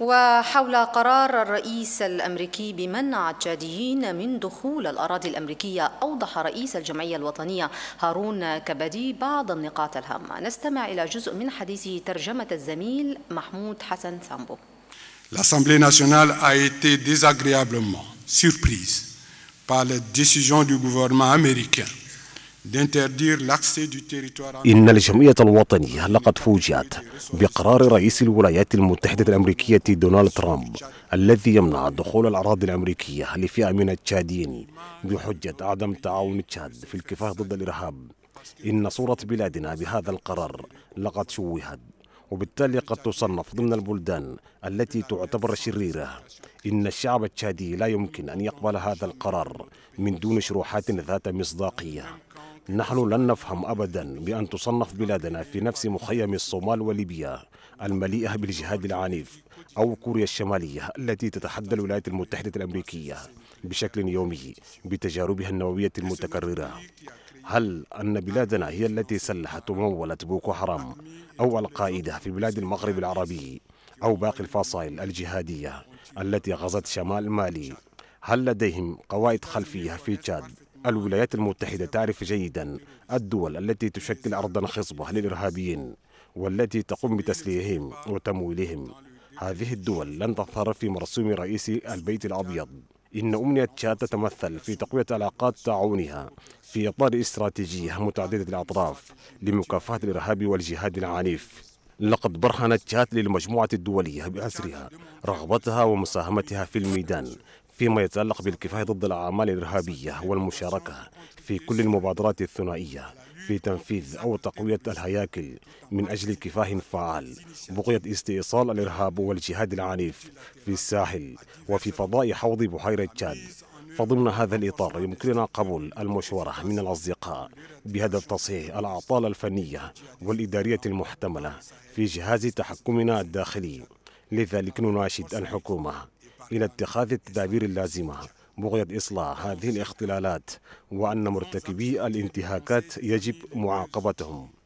وحول قرار الرئيس الأمريكي بمنع التشاديين من دخول الأراضي الأمريكية أوضح رئيس الجمعية الوطنية هارون كبدي بعض النقاط الهامة نستمع إلى جزء من حديثه ترجمة الزميل محمود حسن سامبو L'Assemblée nationale a été désagréablement surprise par la décision du gouvernement américain إن الجمعية الوطنية لقد فوجئت بقرار رئيس الولايات المتحدة الأمريكية دونالد ترامب الذي يمنع دخول الأراضي الأمريكية لفئة من التشاديين بحجة عدم تعاون تشاد في الكفاح ضد الإرهاب إن صورة بلادنا بهذا القرار لقد شوهت وبالتالي قد تصنف ضمن البلدان التي تعتبر شريرة إن الشعب التشادي لا يمكن أن يقبل هذا القرار من دون شروحات ذات مصداقية نحن لن نفهم أبدا بأن تصنف بلادنا في نفس مخيم الصومال وليبيا المليئة بالجهاد العنيف أو كوريا الشمالية التي تتحدى الولايات المتحدة الأمريكية بشكل يومي بتجاربها النووية المتكررة هل أن بلادنا هي التي سلحت ومولت بوكو حرام أو القاعدة في بلاد المغرب العربي أو باقي الفصائل الجهادية التي غزت شمال مالي هل لديهم قواعد خلفية في تشاد الولايات المتحدة تعرف جيدا الدول التي تشكل أرضا خصبة للإرهابيين والتي تقوم بتسليهم وتمويلهم هذه الدول لن تظهر في مرسوم رئيس البيت الأبيض إن أمنية تشاد تتمثل في تقوية علاقات تعاونها في إطار استراتيجية متعددة الأطراف لمكافحة الإرهاب والجهاد العنيف لقد برهنت تشاد للمجموعة الدولية بأسرها رغبتها ومساهمتها في الميدان فيما يتعلق بالكفاية ضد الأعمال الإرهابية والمشاركة في كل المبادرات الثنائية في تنفيذ أو تقوية الهياكل من أجل كفاح فعال بقية استئصال الإرهاب والجهاد العنيف في الساحل وفي فضاء حوض بحيرة تشاد فضمن هذا الإطار يمكننا قبول المشورة من الأصدقاء بهدف تصحيح الأعطال الفنية والإدارية المحتملة في جهاز تحكمنا الداخلي لذلك نناشد الحكومة إلى اتخاذ التدابير اللازمة بغية إصلاح هذه الاختلالات وأن مرتكبي الانتهاكات يجب معاقبتهم